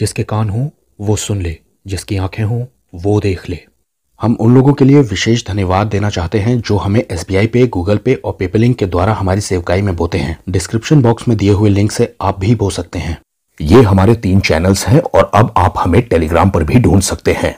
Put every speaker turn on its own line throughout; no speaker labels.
जिसके कान हों वो सुन ले जिसकी आंखें हों वो देख ले हम उन लोगों के लिए विशेष धन्यवाद देना चाहते हैं जो हमें एस पे गूगल पे और पेपलिंक के द्वारा हमारी सेवकाई में बोते हैं डिस्क्रिप्शन बॉक्स में दिए हुए लिंक से आप भी बो सकते हैं ये हमारे तीन चैनल्स हैं और अब आप हमें टेलीग्राम पर भी ढूंढ सकते हैं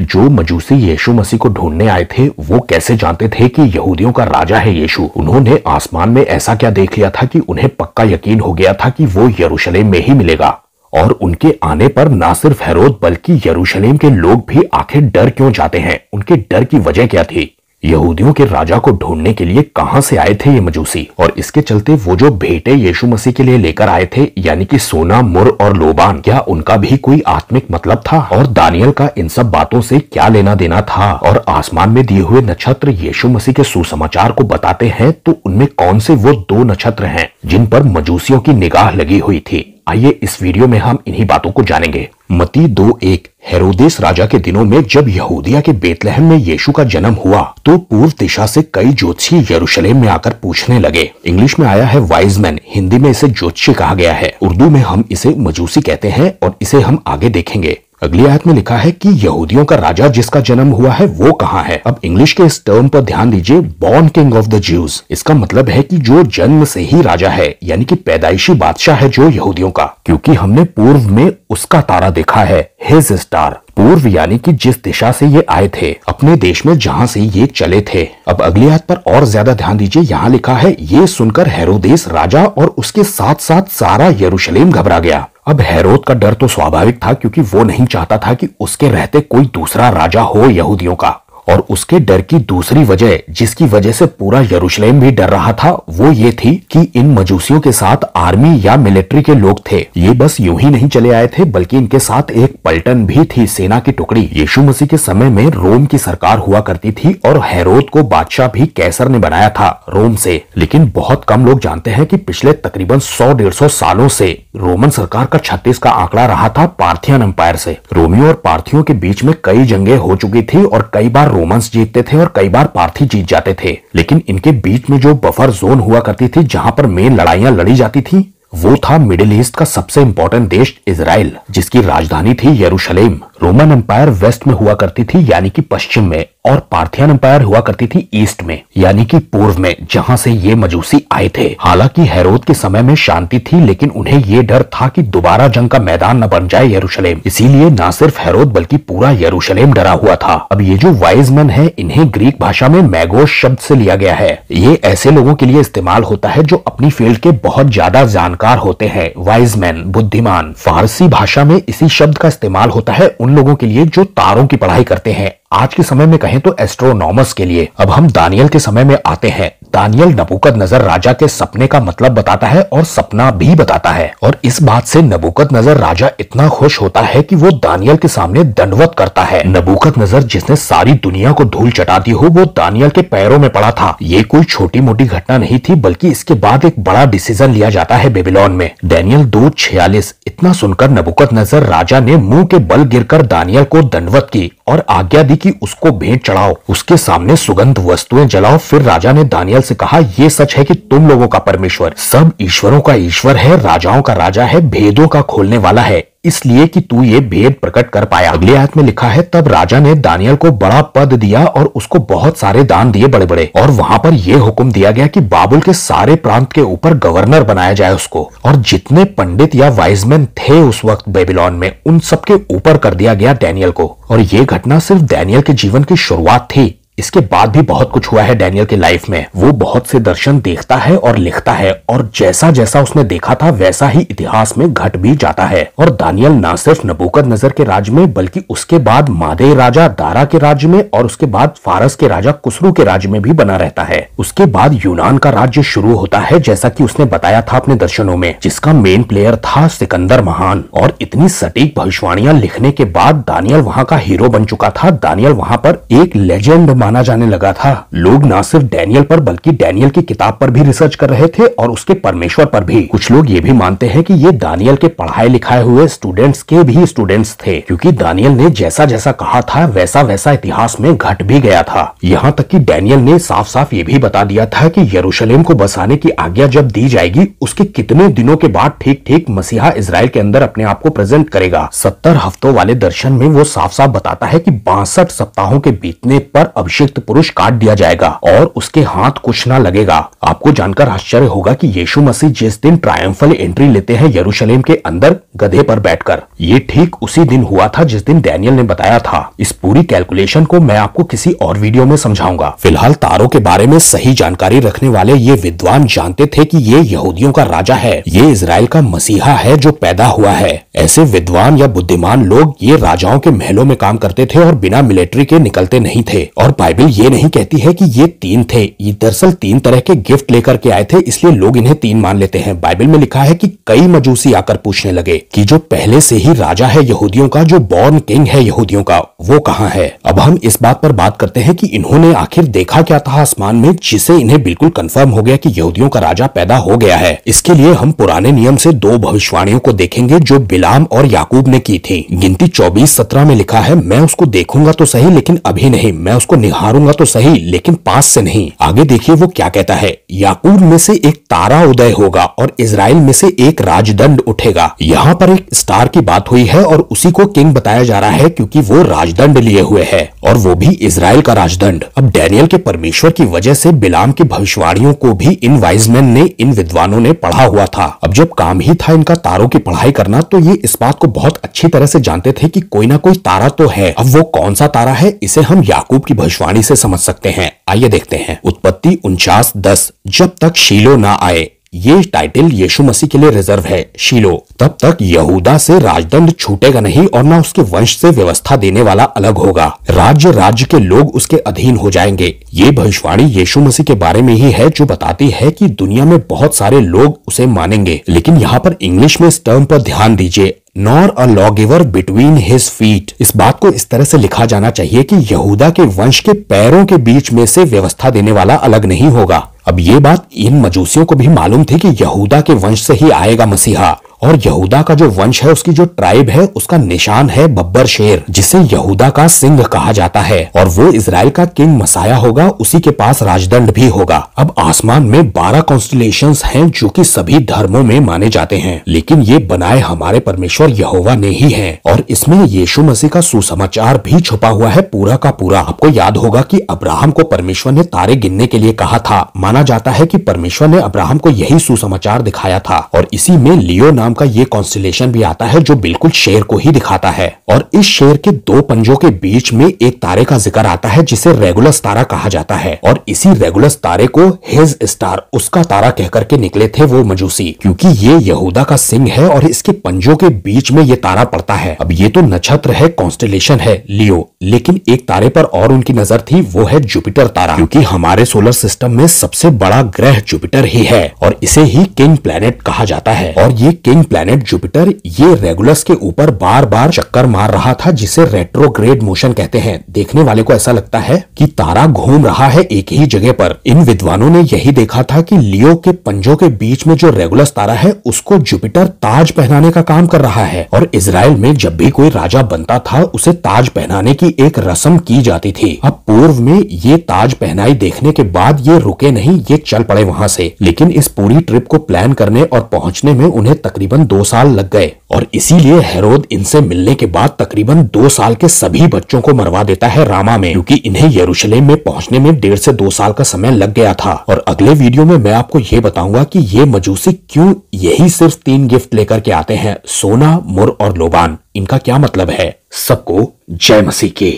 जो मजूसी यीशु मसीह को ढूंढने आए थे वो कैसे जानते थे कि यहूदियों का राजा है यीशु उन्होंने आसमान में ऐसा क्या देख लिया था कि उन्हें पक्का यकीन हो गया था कि वो यरूशलेम में ही मिलेगा और उनके आने पर ना सिर्फ हैरोद बल्कि यरूशलेम के लोग भी आखिर डर क्यों जाते हैं उनके डर की वजह क्या थी यहूदियों के राजा को ढूंढने के लिए कहां से आए थे ये मजूसी और इसके चलते वो जो भेटे यीशु मसीह के लिए लेकर आए थे यानी कि सोना मुर और लोबान क्या उनका भी कोई आत्मिक मतलब था और दानियल का इन सब बातों से क्या लेना देना था और आसमान में दिए हुए नक्षत्र यीशु मसीह के सुसमाचार को बताते हैं तो उनमें कौन से वो दो नक्षत्र हैं जिन पर मजूसियों की निगाह लगी हुई थी आइए इस वीडियो में हम इन्हीं बातों को जानेंगे मती दो एक हेरोदेस राजा के दिनों में जब यहूदिया के बेतलहम में यीशु का जन्म हुआ तो पूर्व दिशा से कई ज्योतिषी यरूशलेम में आकर पूछने लगे इंग्लिश में आया है वाइज मैन हिंदी में इसे ज्योतिषी कहा गया है उर्दू में हम इसे मजूसी कहते हैं और इसे हम आगे देखेंगे अगली आयत में लिखा है कि यहूदियों का राजा जिसका जन्म हुआ है वो कहाँ है अब इंग्लिश के इस टर्म पर ध्यान दीजिए born king of the Jews इसका मतलब है कि जो जन्म से ही राजा है यानी कि पैदाइशी बादशाह है जो यहूदियों का क्योंकि हमने पूर्व में उसका तारा देखा है हिज स्टार पूर्व यानी कि जिस दिशा से ये आए थे अपने देश में जहाँ से ये चले थे अब अगली हाथ पर और ज्यादा ध्यान दीजिए यहाँ लिखा है ये सुनकर हेरोदेस राजा और उसके साथ साथ सारा यरूशलेम घबरा गया अब हैरोद का डर तो स्वाभाविक था क्योंकि वो नहीं चाहता था कि उसके रहते कोई दूसरा राजा हो यहूदियों का और उसके डर की दूसरी वजह जिसकी वजह से पूरा यरूशलेम भी डर रहा था वो ये थी कि इन मजूसियों के साथ आर्मी या मिलिट्री के लोग थे ये बस यूं ही नहीं चले आए थे बल्कि इनके साथ एक पलटन भी थी सेना की टुकड़ी यीशु मसीह के समय में रोम की सरकार हुआ करती थी और हैरोद को बादशाह भी कैसर ने बनाया था रोम से लेकिन बहुत कम लोग जानते हैं कि पिछले तकरीबन सौ डेढ़ सौ सालों से रोमन सरकार का छत्तीस का आंकड़ा रहा था पार्थियन एम्पायर से रोमियो और पार्थियों के बीच में कई जंगे हो चुकी थी और कई बार रोमन्स जीतते थे और कई बार पार्थी जीत जाते थे लेकिन इनके बीच में जो बफर जोन हुआ करती थी जहाँ पर मेन लड़ाइयाँ लड़ी जाती थी वो था मिडिल ईस्ट का सबसे इम्पोर्टेंट देश इसराइल जिसकी राजधानी थी यरूशलेम रोमन एम्पायर वेस्ट में हुआ करती थी यानी कि पश्चिम में और पार्थियन एम्पायर हुआ करती थी ईस्ट में यानी कि पूर्व में जहां से ये मजूसी आए थे हालांकि हेरोद के समय में शांति थी लेकिन उन्हें ये डर था कि दोबारा जंग का मैदान न बन जाए यरूशलेम इसीलिए न सिर्फ हेरोद बल्कि पूरा यरूशलेम डरा हुआ था अब ये जो वाइज मैन है इन्हें ग्रीक भाषा में मैगोस शब्द से लिया गया है ये ऐसे लोगों के लिए इस्तेमाल होता है जो अपनी फील्ड के बहुत ज्यादा जानकार होते हैं वाइज मैन बुद्धिमान फारसी भाषा में इसी शब्द का इस्तेमाल होता है उन लोगों के लिए जो तारों की पढ़ाई करते हैं आज के समय में कहें तो एस्ट्रोनॉमस के लिए अब हम दानियल के समय में आते हैं दानियल नबुकद नजर राजा के सपने का मतलब बताता है और सपना भी बताता है और इस बात से नबुकद नजर राजा इतना खुश होता है कि वो दानियल के सामने दंडवत करता है नबुकद नजर जिसने सारी दुनिया को धूल चटा दी हो वो दानियल के पैरों में पड़ा था ये कोई छोटी मोटी घटना नहीं थी बल्कि इसके बाद एक बड़ा डिसीजन लिया जाता है बेबीलोन में डेनियल दो छियालीस इतना सुनकर नबुकद नजर राजा ने मुंह के बल गिर दानियल को दंडवत की और आज्ञा दी कि उसको भेंट चढ़ाओ उसके सामने सुगंध वस्तुएं जलाओ फिर राजा ने दानियल से कहा यह सच है कि तुम लोगों का परमेश्वर सब ईश्वरों का ईश्वर है राजाओं का राजा है भेदों का खोलने वाला है इसलिए कि तू ये भेद प्रकट कर पाया अगले आयत में लिखा है तब राजा ने दानियल को बड़ा पद दिया और उसको बहुत सारे दान दिए बड़े बड़े और वहाँ पर यह हुक्म दिया गया कि बाबुल के सारे प्रांत के ऊपर गवर्नर बनाया जाए उसको और जितने पंडित या वाइजमैन थे उस वक्त बेबीलोन में उन सबके ऊपर कर दिया गया डैनियल को और ये घटना सिर्फ डैनियल के जीवन की शुरुआत थी इसके बाद भी बहुत कुछ हुआ है डैनियल के लाइफ में वो बहुत से दर्शन देखता है और लिखता है और जैसा जैसा उसने देखा था वैसा ही इतिहास में घट भी जाता है और दानियल न सिर्फ नबूकत नजर के राज्य में बल्कि उसके बाद मादे राजा दारा के राज्य में और उसके बाद फारस के राजा कुसरू के राज्य में भी बना रहता है उसके बाद यूनान का राज्य शुरू होता है जैसा की उसने बताया था अपने दर्शनों में जिसका मेन प्लेयर था सिकंदर महान और इतनी सटीक भविष्यवाणियां लिखने के बाद दानियल वहाँ का हीरो बन चुका था दानियल वहाँ पर एक लेजेंड माना जाने लगा था लोग न सिर्फ डैनियल पर बल्कि डैनियल की किताब पर भी रिसर्च कर रहे थे और उसके परमेश्वर पर भी कुछ लोग ये भी मानते हैं कि ये दानियल के पढ़ाए लिखाए हुए स्टूडेंट्स के भी स्टूडेंट्स थे क्योंकि दानियल ने जैसा जैसा कहा था वैसा वैसा इतिहास में घट भी गया था यहाँ तक की डैनियल ने साफ साफ ये भी बता दिया था की यरूशलेम को बसाने की आज्ञा जब दी जाएगी उसके कितने दिनों के बाद ठीक ठीक मसीहा इसराइल के अंदर अपने आप को प्रेजेंट करेगा सत्तर हफ्तों वाले दर्शन में वो साफ साफ बताता है की बासठ सप्ताहों के बीतने पर अभिषेक अभिषिक्त पुरुष काट दिया जाएगा और उसके हाथ कुछ न लगेगा आपको जानकर आश्चर्य होगा कि यीशु मसीह जिस दिन ट्रायम्फल एंट्री लेते हैं यरूशलेम के अंदर गधे पर बैठकर ये ठीक उसी दिन हुआ था जिस दिन डैनियल ने बताया था इस पूरी कैलकुलेशन को मैं आपको किसी और वीडियो में समझाऊंगा फिलहाल तारों के बारे में सही जानकारी रखने वाले ये विद्वान जानते थे कि ये यहूदियों का राजा है ये इसराइल का मसीहा है जो पैदा हुआ है ऐसे विद्वान या बुद्धिमान लोग ये राजाओं के महलों में काम करते थे और बिना मिलिट्री के निकलते नहीं थे और बाइबल ये नहीं कहती है कि ये तीन थे ये दरअसल तीन तरह के गिफ्ट लेकर के आए थे इसलिए लोग इन्हें तीन मान लेते हैं बाइबल में लिखा है कि कई मजूसी आकर पूछने लगे कि जो पहले से ही राजा है यहूदियों का जो बॉर्न किंग है यहूदियों का वो कहाँ है अब हम इस बात पर बात करते हैं कि इन्होंने आखिर देखा क्या था आसमान में जिसे इन्हें बिल्कुल कंफर्म हो गया कि यहूदियों का राजा पैदा हो गया है इसके लिए हम पुराने नियम से दो भविष्यवाणियों को देखेंगे जो बिलाम और याकूब ने की थी गिनती चौबीस सत्रह में लिखा है मैं उसको देखूंगा तो सही लेकिन अभी नहीं मैं उसको हारूंगा तो सही लेकिन पास से नहीं आगे देखिए वो क्या कहता है याकूब में से एक तारा उदय होगा और इसराइल में से एक राजदंड उठेगा यहाँ पर एक स्टार की बात हुई है और उसी को किंग बताया जा रहा है क्योंकि वो राजदंड लिए हुए है और वो भी इसराइल का राजदंड अब डेनियल के परमेश्वर की वजह से बिलाम की भविष्यवाणियों को भी इन वाइजमैन ने इन विद्वानों ने पढ़ा हुआ था अब जब काम ही था इनका तारों की पढ़ाई करना तो ये इस बात को बहुत अच्छी तरह से जानते थे कि कोई ना कोई तारा तो है अब वो कौन सा तारा है इसे हम याकूब की भविष्य भविष्यवाणी से समझ सकते हैं आइए देखते हैं उत्पत्ति उनचास दस जब तक शीलो ना आए ये टाइटल यीशु मसीह के लिए रिजर्व है शीलो तब तक यहूदा से राजदंड छूटेगा नहीं और न उसके वंश से व्यवस्था देने वाला अलग होगा राज्य राज्य के लोग उसके अधीन हो जाएंगे ये भविष्यवाणी यीशु मसीह के बारे में ही है जो बताती है कि दुनिया में बहुत सारे लोग उसे मानेंगे लेकिन यहाँ पर इंग्लिश में इस टर्म पर ध्यान दीजिए nor a law giver between his feet इस बात को इस तरह से लिखा जाना चाहिए कि यहूदा के वंश के पैरों के बीच में से व्यवस्था देने वाला अलग नहीं होगा अब ये बात इन मजूसियों को भी मालूम थी कि यहूदा के वंश से ही आएगा मसीहा और यहूदा का जो वंश है उसकी जो ट्राइब है उसका निशान है बब्बर शेर जिसे यहूदा का सिंह कहा जाता है और वो इसराइल का किंग मसाया होगा उसी के पास राजदंड भी होगा अब आसमान में बारह कॉन्स्टलेशन है जो की सभी धर्मों में माने जाते हैं लेकिन ये बनाए हमारे परमेश्वर यहोवा ने ही है और इसमें यीशु मसीह का सुसमाचार भी छुपा हुआ है पूरा का पूरा आपको याद होगा कि अब्राहम को परमेश्वर ने तारे गिनने के लिए कहा था माना जाता है कि परमेश्वर ने अब्राहम को यही सुसमाचार दिखाया था और इसी में लियो नाम नाम का ये कॉन्स्टिलेशन भी आता है जो बिल्कुल शेर को ही दिखाता है और इस शेर के दो पंजों के बीच में एक तारे का जिक्र आता है जिसे रेगुलस तारा कहा जाता है और इसी रेगुलस तारे को हेज स्टार उसका तारा कहकर के निकले थे वो मजूसी क्योंकि ये यहूदा का सिंह है और इसके पंजों के बीच में ये तारा पड़ता है अब ये तो नक्षत्र है कॉन्स्टिलेशन है लियो लेकिन एक तारे पर और उनकी नजर थी वो है जुपिटर तारा क्योंकि हमारे सोलर सिस्टम में सबसे बड़ा ग्रह जुपिटर ही है और इसे ही किंग प्लेनेट कहा जाता है और ये किंग रिंग प्लैनेट जुपिटर ये रेगुलस के ऊपर बार बार चक्कर मार रहा था जिसे रेट्रोग्रेड मोशन कहते हैं देखने वाले को ऐसा लगता है कि तारा घूम रहा है एक ही जगह पर इन विद्वानों ने यही देखा था कि लियो के पंजों के बीच में जो रेगुलस तारा है उसको जुपिटर ताज पहनाने का काम कर रहा है और इसराइल में जब भी कोई राजा बनता था उसे ताज पहनाने की एक रस्म की जाती थी अब पूर्व में ये ताज पहनाई देखने के बाद ये रुके नहीं ये चल पड़े वहाँ से लेकिन इस पूरी ट्रिप को प्लान करने और पहुँचने में उन्हें तकरीबन तकरीबन दो साल लग गए और इसीलिए हेरोद इनसे मिलने के बाद तकरीबन दो साल के सभी बच्चों को मरवा देता है रामा में क्योंकि इन्हें यरूशलेम में पहुंचने में डेढ़ से दो साल का समय लग गया था और अगले वीडियो में मैं आपको ये बताऊंगा कि ये मजूसी क्यों यही सिर्फ तीन गिफ्ट लेकर के आते हैं सोना मुर और लोबान इनका क्या मतलब है सबको जय मसीह की